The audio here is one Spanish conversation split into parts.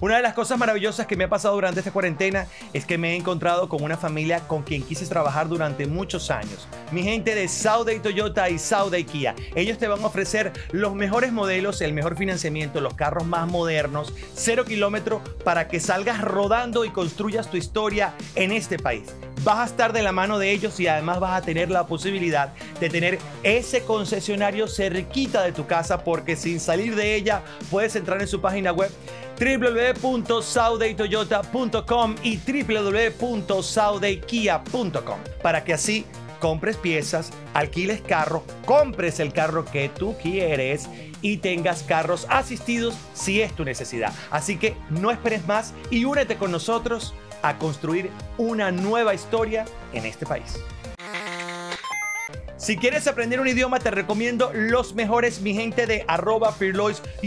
Una de las cosas maravillosas que me ha pasado durante esta cuarentena es que me he encontrado con una familia con quien quise trabajar durante muchos años. Mi gente de Saudi Toyota y Saudi Kia. Ellos te van a ofrecer los mejores modelos, el mejor financiamiento, los carros más modernos, cero kilómetro para que salgas rodando y construyas tu historia en este país vas a estar de la mano de ellos y además vas a tener la posibilidad de tener ese concesionario cerquita de tu casa porque sin salir de ella puedes entrar en su página web www.saudeytoyota.com y www.saudaykia.com para que así compres piezas, alquiles carro, compres el carro que tú quieres y tengas carros asistidos si es tu necesidad. Así que no esperes más y únete con nosotros a construir una nueva historia en este país. Si quieres aprender un idioma, te recomiendo los mejores, mi gente de arroba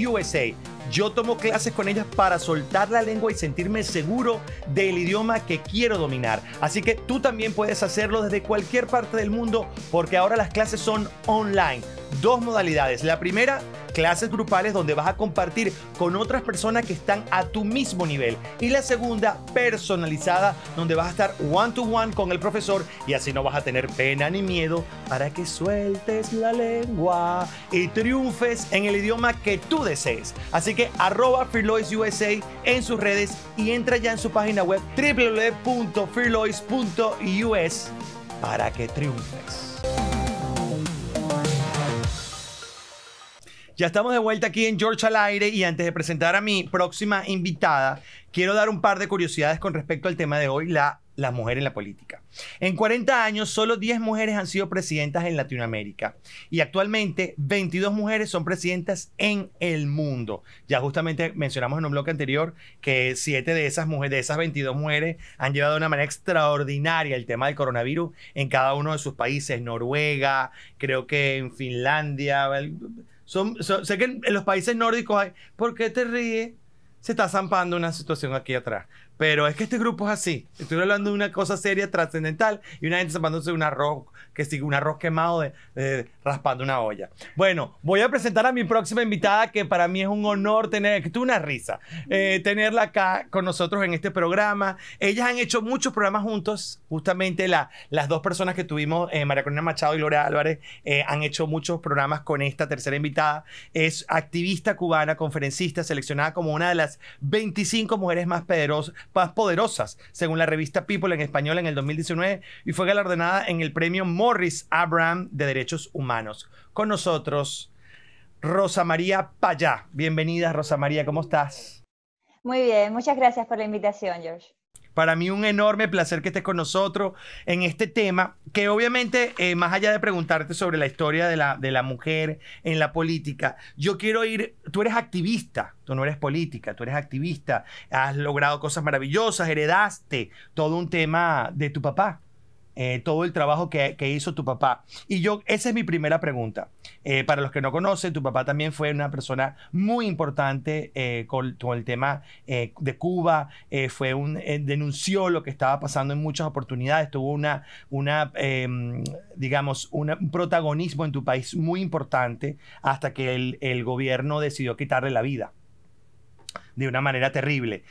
USA. Yo tomo clases con ellas para soltar la lengua y sentirme seguro del idioma que quiero dominar. Así que tú también puedes hacerlo desde cualquier parte del mundo porque ahora las clases son online dos modalidades. La primera, clases grupales donde vas a compartir con otras personas que están a tu mismo nivel. Y la segunda, personalizada, donde vas a estar one to one con el profesor y así no vas a tener pena ni miedo para que sueltes la lengua y triunfes en el idioma que tú desees. Así que arroba USA en sus redes y entra ya en su página web www.freelois.us para que triunfes. Ya estamos de vuelta aquí en George al aire y antes de presentar a mi próxima invitada, quiero dar un par de curiosidades con respecto al tema de hoy, la, la mujer en la política. En 40 años, solo 10 mujeres han sido presidentas en Latinoamérica y actualmente 22 mujeres son presidentas en el mundo. Ya justamente mencionamos en un bloque anterior que 7 de esas mujeres, de esas 22 mujeres han llevado de una manera extraordinaria el tema del coronavirus en cada uno de sus países, Noruega, creo que en Finlandia, son, sé que en, en, los países nórdicos hay. ¿Por qué te ríes? Se está zampando una situación aquí atrás. Pero es que este grupo es así. Estoy hablando de una cosa seria, trascendental, y una gente sacándose un arroz, que sigue un arroz quemado de, raspando una olla. Bueno, voy a presentar a mi próxima invitada, que para mí es un honor tener, que tuve una risa, eh, tenerla acá con nosotros en este programa. Ellas han hecho muchos programas juntos, justamente la, las dos personas que tuvimos, eh, María Corina Machado y Lore Álvarez, eh, han hecho muchos programas con esta tercera invitada. Es activista cubana, conferencista, seleccionada como una de las 25 mujeres más poderosas más poderosas, según la revista People en español en el 2019, y fue galardonada en el premio Morris Abraham de Derechos Humanos. Con nosotros, Rosa María Payá. Bienvenida, Rosa María, ¿cómo estás? Muy bien, muchas gracias por la invitación, George. Para mí un enorme placer que estés con nosotros en este tema, que obviamente, eh, más allá de preguntarte sobre la historia de la, de la mujer en la política, yo quiero ir, tú eres activista, tú no eres política, tú eres activista, has logrado cosas maravillosas, heredaste todo un tema de tu papá. Eh, todo el trabajo que, hizo tu papá. Y yo, esa es mi primera pregunta. Eh, para los que no conocen, tu papá también fue una persona muy importante eh, con, el tema de Cuba, fue un, denunció lo que estaba pasando en muchas oportunidades, tuvo una, una em, digamos, un protagonismo en tu país muy importante hasta que el, gobierno decidió quitarle la vida de una manera terrible.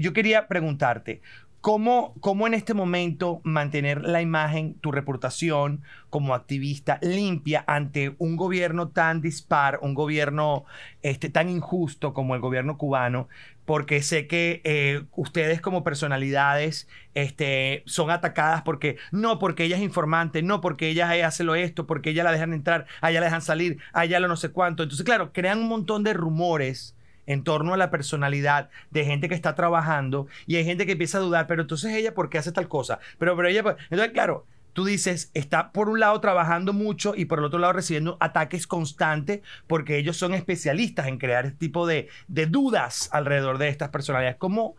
yo quería preguntarte, ¿Cómo, en este momento mantener la imagen, tu reputación como activista limpia ante un gobierno tan dispar, un gobierno este, tan injusto como el gobierno cubano? Porque sé que eh, ustedes como personalidades este, son atacadas porque no porque ella es informante, no porque ella hace lo esto, porque ella la dejan entrar, allá la dejan salir, allá lo no sé cuánto. Entonces, claro, crean un montón de rumores en torno a la personalidad de gente que está trabajando y hay gente que empieza a dudar, pero entonces ella, ¿por qué hace tal cosa? Pero, pero ella, pues, entonces, claro, tú dices, está por un lado trabajando mucho y por el otro lado recibiendo ataques constantes porque ellos son especialistas en crear este tipo de, dudas alrededor de estas personalidades. ¿Cómo,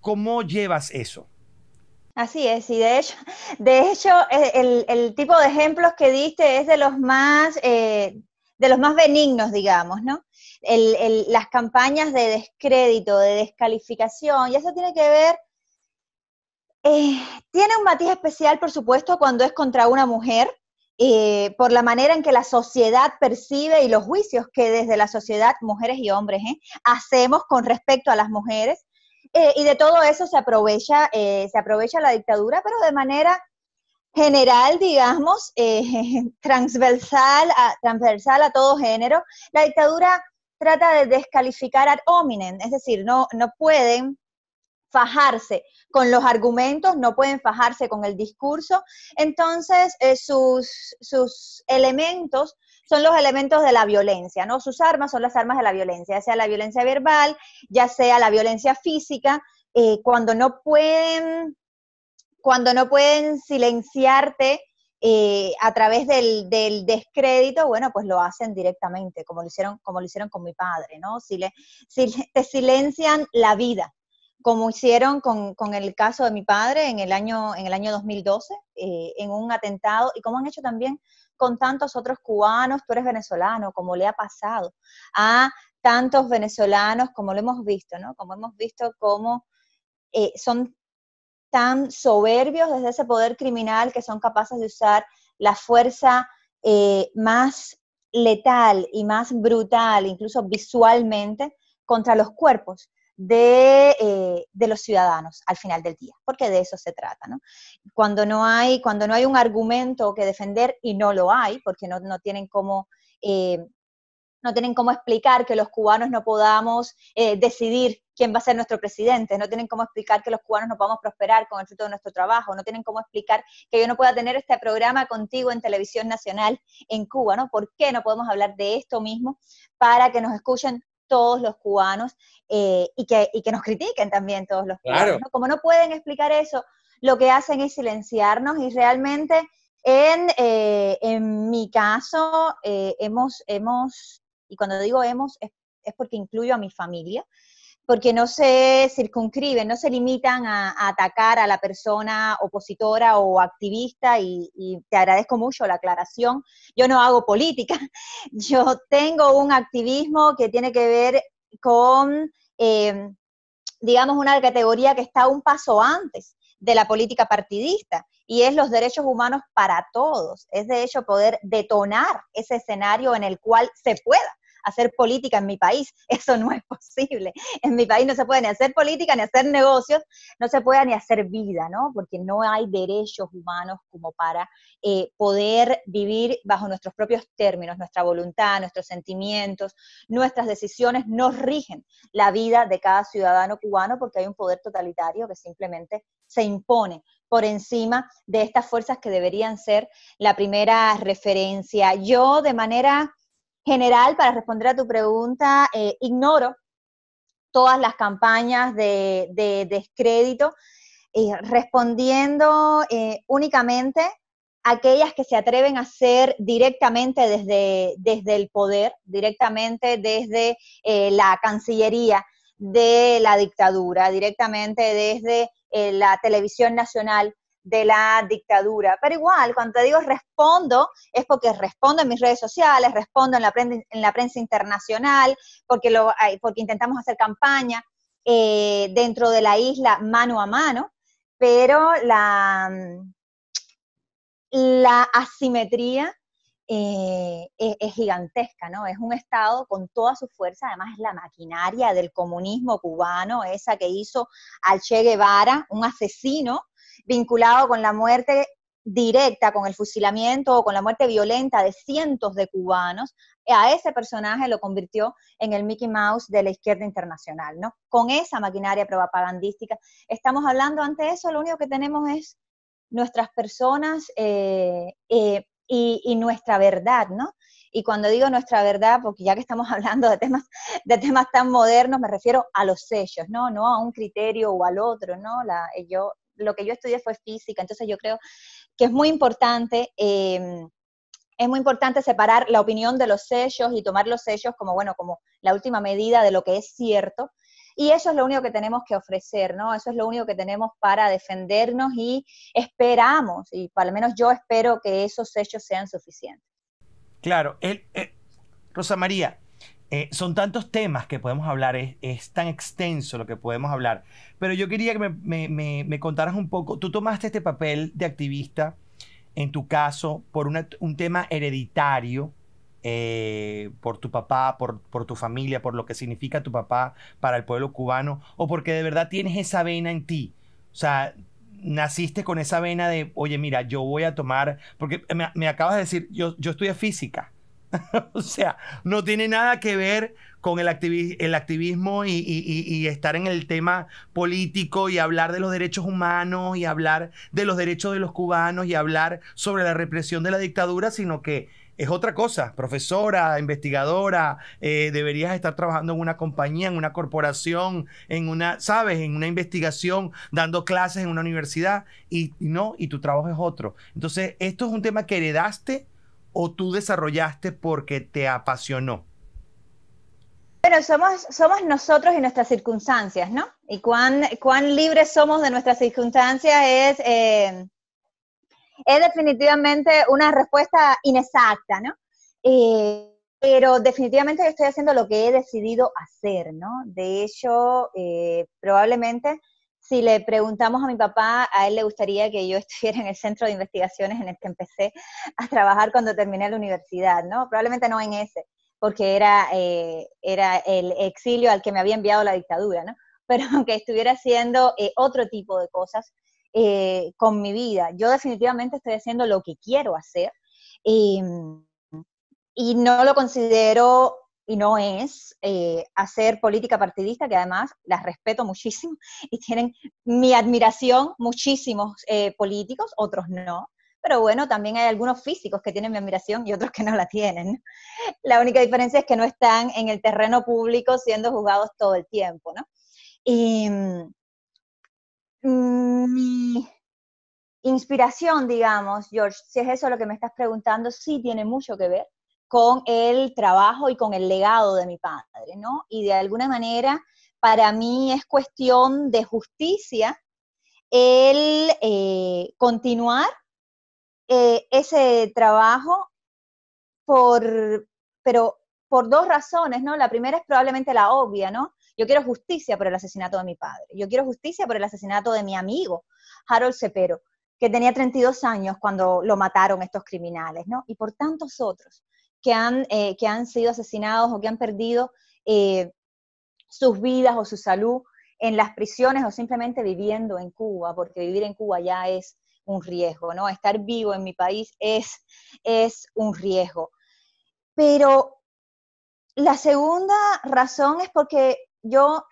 ¿Cómo llevas eso? Así es, y de hecho, de hecho e, el, tipo de ejemplos que diste es de los más eh, de los más benignos, digamos, ¿no? las campañas de descrédito, de descalificación, y eso tiene que ver, eh, tiene un matiz especial, por supuesto, cuando es contra una mujer, eh, por la manera en que la sociedad percibe y los juicios que desde la sociedad, mujeres y hombres, ¿eh? hacemos con respecto a las mujeres. y de todo eso se aprovecha, se aprovecha la dictadura, pero de manera general, digamos, eh, transversal, a, transversal a todo género, la dictadura trata de descalificar ad hominem, es decir, no, no pueden fajarse con los argumentos, no pueden fajarse con el discurso, entonces eh, sus, sus elementos son los elementos de la violencia, ¿no? Sus armas son las armas de la violencia, ya sea la violencia verbal, ya sea la violencia física, eh, cuando no pueden cuando no pueden silenciarte eh, a través del, del, descrédito, bueno, pues lo hacen directamente, como lo hicieron, como lo hicieron con mi padre, ¿no? Si le, si te silencian la vida, como hicieron con, el caso de mi padre en el año, en el año 2012, eh, en un atentado, y como han hecho también con tantos otros cubanos, tú eres venezolano, como le ha pasado a tantos venezolanos, como lo hemos visto, ¿no? Como hemos visto cómo eh, son tan soberbios desde ese poder criminal que son capaces de usar la fuerza eh, más letal y más brutal, incluso visualmente, contra los cuerpos eh, de, los ciudadanos al final del día, porque de eso se trata. Cuando, no hay, cuando no hay un argumento que defender, y no lo hay, porque no, no tienen cómo... Eh, no tienen cómo explicar que los cubanos no podamos decidir quién va a ser nuestro presidente, no tienen cómo explicar que los cubanos no podamos prosperar con el fruto de nuestro trabajo, no tienen cómo explicar que yo no pueda tener este programa contigo en televisión nacional en Cuba, ¿no? ¿Por qué no podemos hablar de esto mismo para que nos escuchen todos los cubanos eh, y, que, que, nos critiquen también todos los cubanos? Como no pueden explicar eso, lo que hacen es silenciarnos y realmente... En, eh, en mi caso, eh, hemos, hemos, y cuando digo hemos, es, es porque incluyo a mi familia, porque no se circunscriben, no se limitan a, atacar a la persona opositora o activista y, te agradezco mucho la aclaración. Yo no hago política, yo tengo un activismo que tiene que ver con, em, digamos, una categoría que está un paso antes de la política partidista y es los derechos humanos para todos. Es de hecho poder detonar ese escenario en el cual se pueda hacer política en mi país. Eso no es posible. En mi país no se puede ni hacer política, ni hacer negocios, no se puede ni hacer vida, ¿no? Porque no hay derechos humanos como para eh, poder vivir bajo nuestros propios términos, nuestra voluntad, nuestros sentimientos, nuestras decisiones nos rigen la vida de cada ciudadano cubano porque hay un poder totalitario que simplemente se impone por encima de estas fuerzas que deberían ser la primera referencia. Yo de manera general, para responder a tu pregunta, eh, ignoro todas las campañas de, descrédito, eh, respondiendo eh, únicamente a aquellas que se atreven a hacer directamente desde, desde el poder, directamente desde la Cancillería de la dictadura, directamente desde la televisión nacional, de la dictadura. Pero igual, cuando te digo respondo, es porque respondo en mis redes sociales, respondo en la, prensa, internacional, porque, lo, eh, porque intentamos hacer campaña eh, dentro de la isla mano a mano, pero la, la asimetría eh, e, es, gigantesca, ¿no? Es un Estado con toda su fuerza, además es la maquinaria del comunismo cubano, esa que hizo al Che Guevara, un asesino vinculado con la muerte directa, con el fusilamiento o con la muerte violenta de cientos de cubanos, a ese personaje lo convirtió en el Mickey Mouse de la izquierda internacional, ¿no? Con esa maquinaria propagandística. Estamos hablando ante eso, lo único que tenemos es nuestras personas eh, eh, y, nuestra verdad, ¿no? Y cuando digo nuestra verdad, porque ya que estamos hablando de temas, de temas tan modernos, me refiero a los sellos, ¿no? No a un criterio o al otro, ¿no? Eh, yo, lo que yo estudié fue física, entonces yo creo que es muy importante, em, es muy importante separar la opinión de los sellos y tomar los sellos como, bueno, como la última medida de lo que es cierto, y eso es lo único que tenemos que ofrecer, ¿no? Eso es lo único que tenemos para defendernos y esperamos, y por lo menos yo espero que esos hechos sean suficientes. Claro, eh, Rosa María, eh, son tantos temas que podemos hablar, es, tan extenso lo que podemos hablar, pero yo quería que me, contaras un poco, tú tomaste este papel de activista, en tu caso, por un tema hereditario, eh, por tu papá, por, tu familia, por lo que significa tu papá para el pueblo cubano, o porque de verdad tienes esa vena en ti. O sea, naciste con esa vena de, oye, mira, yo voy a tomar, porque me, acabas de decir, yo, yo estudié física. o sea, no tiene nada que ver con el, activismo y, y, estar en el tema político y hablar de los derechos humanos y hablar de los derechos de los cubanos y hablar sobre la represión de la dictadura, sino que es otra cosa. Profesora, investigadora, eh, deberías estar trabajando en una compañía, en una corporación, en una, ¿sabes? En una investigación, dando clases en una universidad y, no, y tu trabajo es otro. Entonces, esto es un tema que heredaste o tú desarrollaste porque te apasionó. Bueno, somos, nosotros y nuestras circunstancias, ¿no? Y cuán, libres somos de nuestras circunstancias es... Eh, es definitivamente una respuesta inexacta, ¿no? Eh, pero definitivamente yo estoy haciendo lo que he decidido hacer, ¿no? De hecho, eh, probablemente si le preguntamos a mi papá, a él le gustaría que yo estuviera en el centro de investigaciones en el que empecé a trabajar cuando terminé la universidad, ¿no? Probablemente no en ese, porque era, eh, era el exilio al que me había enviado la dictadura, ¿no? Pero aunque estuviera haciendo otro tipo de cosas eh, con mi vida. Yo definitivamente estoy haciendo lo que quiero hacer eh, y no lo considero y no es eh, hacer política partidista, que además las respeto muchísimo y tienen mi admiración muchísimos políticos, otros no, pero bueno, también hay algunos físicos que tienen mi admiración y otros que no la tienen. La única diferencia es que no están en el terreno público siendo juzgados todo el tiempo, ¿no? Y, em, Mm, mi inspiración, digamos, George, si es eso lo que me estás preguntando, sí tiene mucho que ver con el trabajo y con el legado de mi padre, ¿no? Y de alguna manera, para mí es cuestión de justicia el eh, continuar eh, ese trabajo por, pero por dos razones, ¿no? La primera es probablemente la obvia, ¿no? Yo quiero justicia por el asesinato de mi padre. Yo quiero justicia por el asesinato de mi amigo, Harold Cepero, que tenía 32 años cuando lo mataron estos criminales, ¿no? Y por tantos otros que han, eh, que han sido asesinados o que han perdido eh, sus vidas o su salud en las prisiones o simplemente viviendo en Cuba, porque vivir en Cuba ya es un riesgo, ¿no? Estar vivo en mi país es, es un riesgo. Pero la segunda razón es porque yo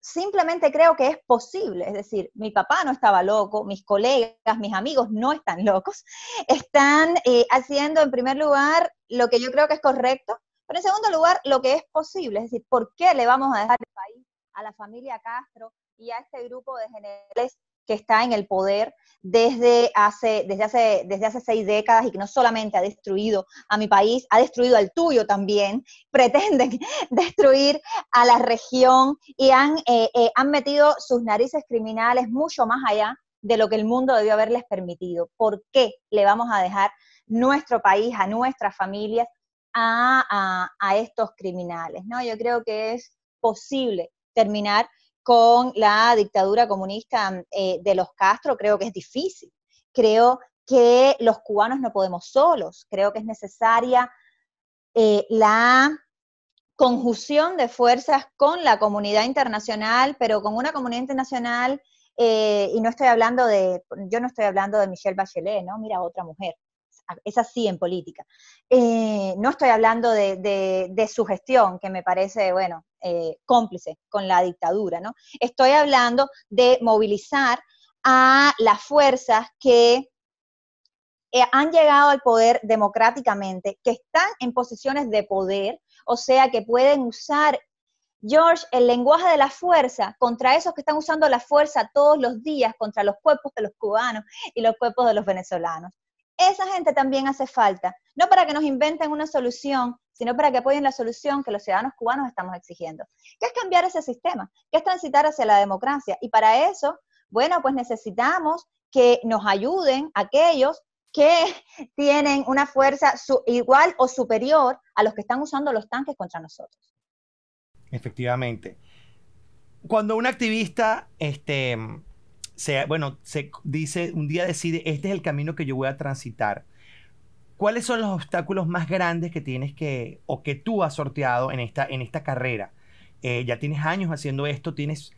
simplemente creo que es posible, es decir, mi papá no estaba loco, mis colegas, mis amigos no están locos, están eh, haciendo en primer lugar lo que yo creo que es correcto, pero en segundo lugar lo que es posible, es decir, ¿por qué le vamos a dejar el país a la familia Castro y a este grupo de generales que está en el poder desde hace, desde, hace, desde hace seis décadas y que no solamente ha destruido a mi país, ha destruido al tuyo también, pretenden destruir a la región y han, eh, eh, han metido sus narices criminales mucho más allá de lo que el mundo debió haberles permitido. ¿Por qué le vamos a dejar nuestro país, a nuestras familias, a, a estos criminales? ¿no? Yo creo que es posible terminar con la dictadura comunista eh, de los Castro, creo que es difícil. Creo que los cubanos no podemos solos, creo que es necesaria eh, la conjunción de fuerzas con la comunidad internacional, pero con una comunidad internacional, eh, y no estoy hablando de, yo no estoy hablando de Michelle Bachelet, ¿no? Mira, otra mujer, Ah, es así en política. Eh, no estoy hablando de, su gestión, que me parece, bueno, eh, cómplice con la dictadura, ¿no? Estoy hablando de movilizar a las fuerzas que eh, han llegado al poder democráticamente, que están en posiciones de poder, o sea, que pueden usar, George, el lenguaje de la fuerza contra esos que están usando la fuerza todos los días, contra los cuerpos de los cubanos y los cuerpos de los venezolanos esa gente también hace falta. No para que nos inventen una solución, sino para que apoyen la solución que los ciudadanos cubanos estamos exigiendo, que es cambiar ese sistema, que es transitar hacia la democracia. Y para eso, bueno, pues necesitamos que nos ayuden aquellos que tienen una fuerza igual o superior a los que están usando los tanques contra nosotros. Efectivamente. Cuando un activista este, bueno, se dice, un día decide, este es el camino que yo voy a transitar. ¿Cuáles son los obstáculos más grandes que tienes que, o que tú has sorteado en esta, en esta carrera? Eh, ya tienes años haciendo esto, tienes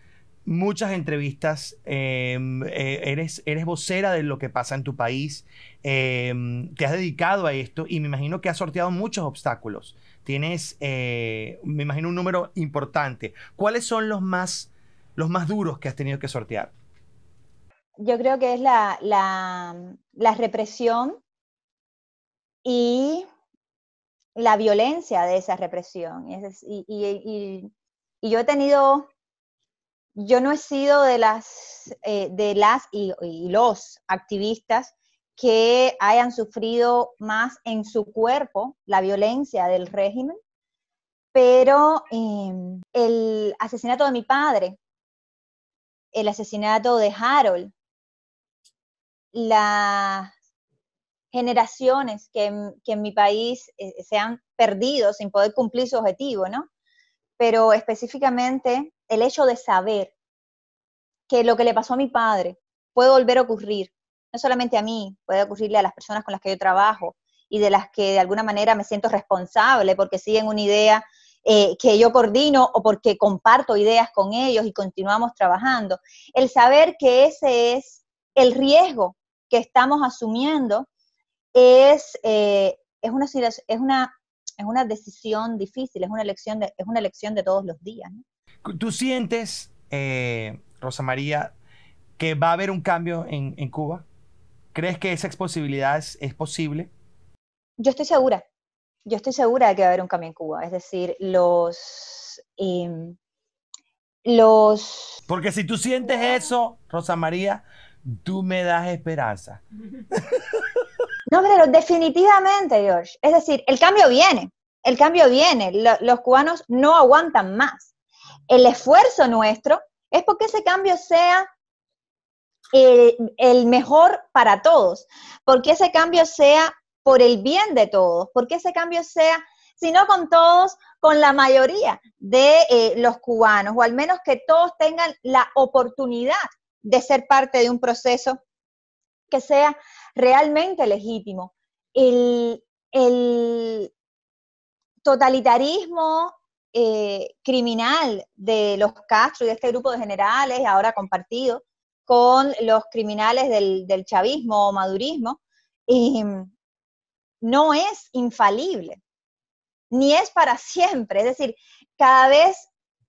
muchas entrevistas, em, eh, eres, eres vocera de lo que pasa en tu país, em, te has dedicado a esto y me imagino que has sorteado muchos obstáculos. Tienes, eh, me imagino, un número importante. ¿Cuáles son los más, los más duros que has tenido que sortear? yo creo que es la, la, represión y la violencia de esa represión. Y, yo he tenido, yo no he sido de las, eh, de las y, los activistas que hayan sufrido más en su cuerpo la violencia del régimen, pero em, el asesinato de mi padre, el asesinato de Harold, las generaciones que, en mi país eh, se han perdido sin poder cumplir su objetivo, ¿no? Pero específicamente el hecho de saber que lo que le pasó a mi padre puede volver a ocurrir, no solamente a mí, puede ocurrirle a las personas con las que yo trabajo y de las que de alguna manera me siento responsable porque siguen una idea eh, que yo coordino o porque comparto ideas con ellos y continuamos trabajando. El saber que ese es el riesgo que estamos asumiendo es, eh, es, una, es, una, es una decisión difícil, es una elección de, es una elección de todos los días. ¿Tú sientes, eh, Rosa María, que va a haber un cambio en, Cuba? ¿Crees que esa posibilidad es, posible? Yo estoy segura, yo estoy segura de que va a haber un cambio en Cuba. Es decir, los... Em, los... Porque si tú sientes eso, Rosa María, tú me das esperanza. No, pero definitivamente, George. Es decir, el cambio viene, el cambio viene. los cubanos no aguantan más. El esfuerzo nuestro es porque ese cambio sea el, mejor para todos, porque ese cambio sea por el bien de todos, porque ese cambio sea si no con todos, con la mayoría de eh, los cubanos, o al menos que todos tengan la oportunidad de ser parte de un proceso que sea realmente legítimo. El, totalitarismo eh, criminal de los Castro y de este grupo de generales, ahora compartido, con los criminales del, chavismo o madurismo, em, no es infalible, ni es para siempre. Es decir, cada vez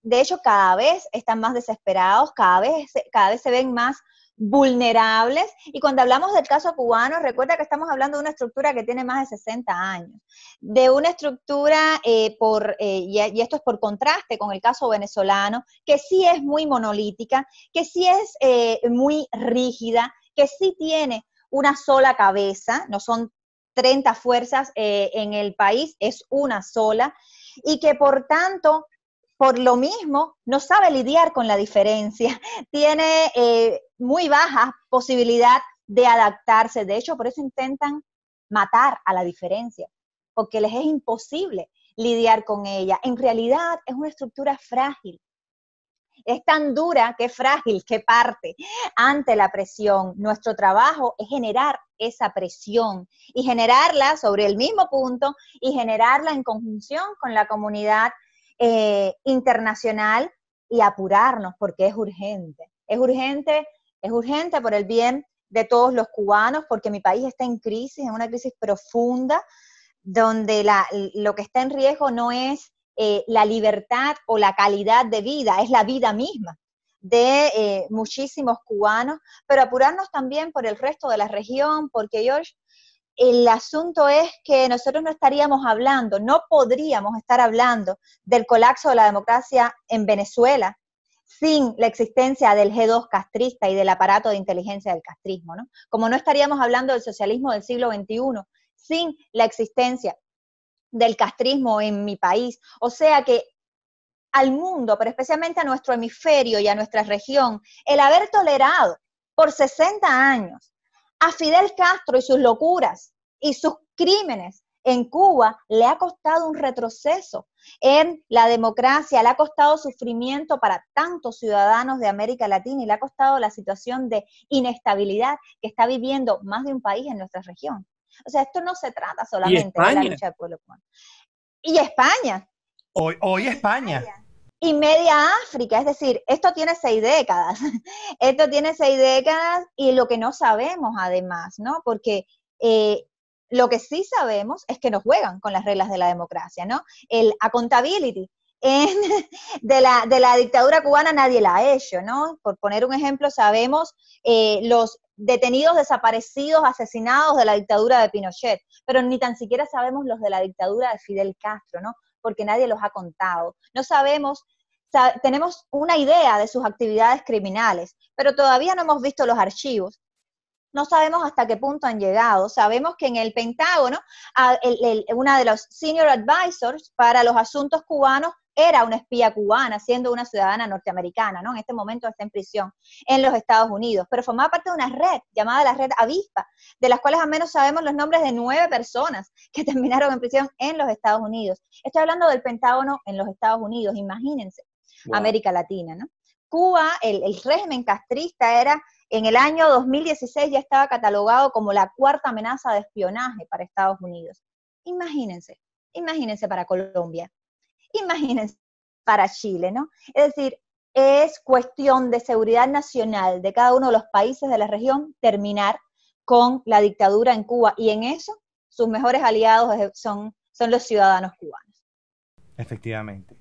de hecho cada vez están más desesperados, cada vez, cada vez se ven más vulnerables. Y cuando hablamos del caso cubano, recuerda que estamos hablando de una estructura que tiene más de 60 años, de una estructura, eh, por, eh, y, esto es por contraste con el caso venezolano, que sí es muy monolítica, que sí es eh, muy rígida, que sí tiene una sola cabeza, no son 30 fuerzas en el país, es una sola, y que por tanto por lo mismo no sabe lidiar con la diferencia, tiene eh, muy baja posibilidad de adaptarse, de hecho por eso intentan matar a la diferencia, porque les es imposible lidiar con ella. En realidad es una estructura frágil, es tan dura que es frágil, que parte ante la presión. Nuestro trabajo es generar esa presión y generarla sobre el mismo punto y generarla en conjunción con la comunidad eh, internacional y apurarnos porque es urgente. Es urgente, es urgente por el bien de todos los cubanos, porque mi país está en crisis, en una crisis profunda, donde lo que está en riesgo no es eh, la libertad o la calidad de vida, es la vida misma de eh, muchísimos cubanos, pero apurarnos también por el resto de la región, porque George, el asunto es que nosotros no estaríamos hablando, no podríamos estar hablando del colapso de la democracia en Venezuela sin la existencia del G2 castrista y del aparato de inteligencia del castrismo, ¿no? Como no estaríamos hablando del socialismo del siglo XXI sin la existencia del castrismo en mi país. O sea que al mundo, pero especialmente a nuestro hemisferio y a nuestra región, el haber tolerado por 60 años a Fidel Castro y sus locuras y sus crímenes en Cuba le ha costado un retroceso en la democracia, le ha costado sufrimiento para tantos ciudadanos de América Latina y le ha costado la situación de inestabilidad que está viviendo más de un país en nuestra región. O sea, esto no se trata solamente de la lucha del pueblo cubano. Y España. Hoy, hoy España y media África, es decir, esto tiene seis décadas, esto tiene seis décadas y lo que no sabemos además, ¿no? Porque eh, lo que sí sabemos es que nos juegan con las reglas de la democracia, ¿no? El accountability. de, la, de la dictadura cubana nadie la ha hecho, ¿no? Por poner un ejemplo, sabemos eh, los detenidos, desaparecidos, asesinados de la dictadura de Pinochet, pero ni tan siquiera sabemos los de la dictadura de Fidel Castro, ¿no? porque nadie los ha contado. No sabemos, tenemos una idea de sus actividades criminales, pero todavía no hemos visto los archivos no sabemos hasta qué punto han llegado. Sabemos que en el Pentágono, una de los senior advisors para los asuntos cubanos era una espía cubana, siendo una ciudadana norteamericana, ¿no? En este momento está en prisión en los Estados Unidos, pero formaba parte de una red llamada la red Avispa, de las cuales al menos sabemos los nombres de nueve personas que terminaron en prisión en los Estados Unidos. Estoy hablando del Pentágono en los Estados Unidos, imagínense, América Latina, ¿no? Cuba, el, el régimen castrista era en el año 2016 ya estaba catalogado como la cuarta amenaza de espionaje para Estados Unidos. Imagínense, imagínense para Colombia, imagínense para Chile, ¿no? Es decir, es cuestión de seguridad nacional de cada uno de los países de la región terminar con la dictadura en Cuba y en eso sus mejores aliados son, son los ciudadanos cubanos. Efectivamente.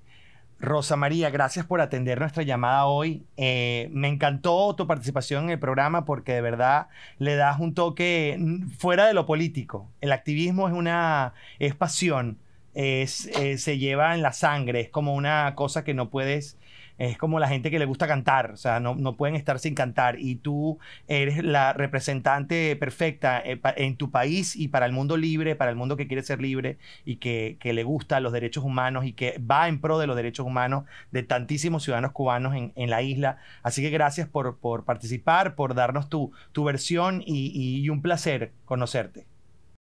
Rosa María, gracias por atender nuestra llamada hoy. Eh, me encantó tu participación en el programa porque de verdad le das un toque fuera de lo político. El activismo es una pasión, es, eh, se lleva en la sangre, es como una cosa que no puedes es como la gente que le gusta cantar, o sea, no, pueden estar sin cantar. Y tú eres la representante perfecta eh, en tu país y para el mundo libre, para el mundo que quiere ser libre y que, le gusta los derechos humanos y que va en pro de los derechos humanos de tantísimos ciudadanos cubanos en, la isla. Así que gracias por, participar, por darnos tu, tu versión y un placer conocerte.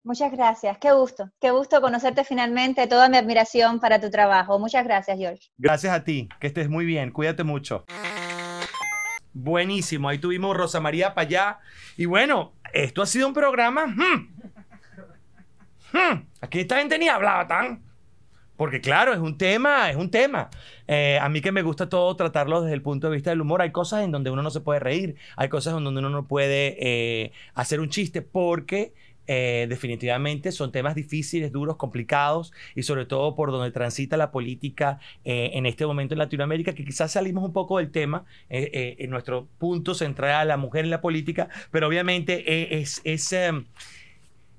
Muchas gracias, qué gusto, qué gusto conocerte finalmente, toda mi admiración para tu trabajo. Muchas gracias, George. Gracias a ti, que estés muy bien, cuídate mucho. Buenísimo, ahí tuvimos Rosa María para allá. Y bueno, esto ha sido un programa... Hmm, hmm. Aquí esta gente ni hablaba tan... Porque claro, es un tema, es un tema. Eh, a mí que me gusta todo tratarlo desde el punto de vista del humor, hay cosas en donde uno no se puede reír, hay cosas en donde uno no puede eh, hacer un chiste porque eh, definitivamente son temas difíciles, duros, complicados y sobre todo por donde transita la política eh, en este momento en Latinoamérica, que quizás salimos un poco del tema, eh, en nuestro punto central, la mujer en la política, pero obviamente es em,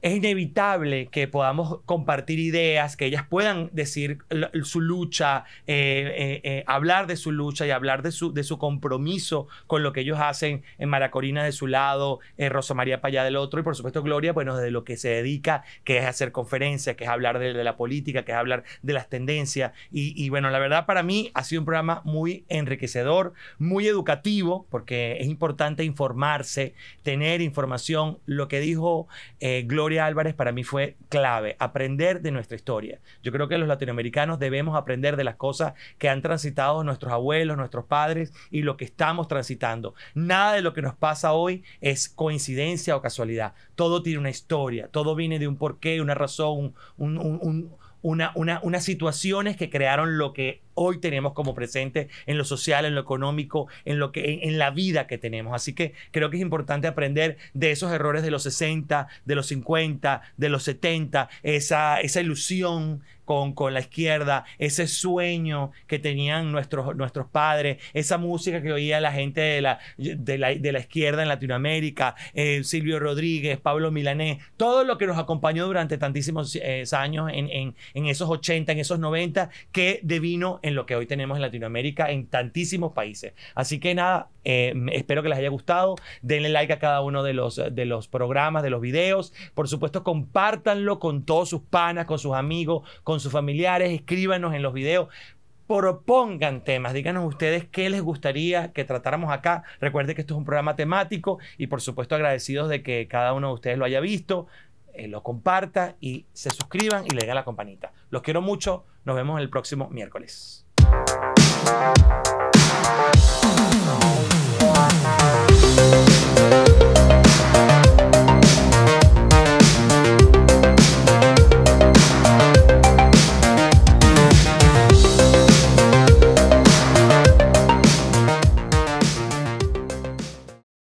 es inevitable que podamos compartir ideas, que ellas puedan decir su lucha, eh, eh, eh, hablar de su lucha y hablar de su, de su compromiso con lo que ellos hacen en Maracorina de su lado, Rosa María allá del otro, y por supuesto Gloria, bueno, pues, de lo que se dedica, que es hacer conferencias, que es hablar de, la política, que es hablar de las tendencias. y, bueno, la verdad para mí ha sido un programa muy enriquecedor, muy educativo, porque es importante informarse, tener información. Lo que dijo Gloria, Álvarez para mí fue clave, aprender de nuestra historia. Yo creo que los latinoamericanos debemos aprender de las cosas que han transitado nuestros abuelos, nuestros padres y lo que estamos transitando. Nada de lo que nos pasa hoy es coincidencia o casualidad. Todo tiene una historia, todo viene de un porqué, una razón, una, unas situaciones que crearon lo que hoy tenemos como presente en lo social, en lo económico, en, lo que, en, la vida que tenemos. Así que creo que es importante aprender de esos errores de los 60, de los 50, de los 70, esa, esa ilusión con, con, la izquierda, ese sueño que tenían nuestros, nuestros padres, esa música que oía la gente de la, de la, de la izquierda en Latinoamérica, eh, Silvio Rodríguez, Pablo Milanés, todo lo que nos acompañó durante tantísimos eh, años en, en, en, esos 80, en esos 90, que devino en lo que hoy tenemos en Latinoamérica, en tantísimos países. Así que nada, eh, espero que les haya gustado. Denle like a cada uno de los, de los programas, de los videos. Por supuesto, compártanlo con todos sus panas, con sus amigos, con sus familiares. Escríbanos en los videos propongan temas, díganos ustedes qué les gustaría que tratáramos acá. Recuerde que esto es un programa temático y por supuesto agradecidos de que cada uno de ustedes lo haya visto. Eh, lo compartan y se suscriban y le den a la campanita. Los quiero mucho. Nos vemos el próximo miércoles.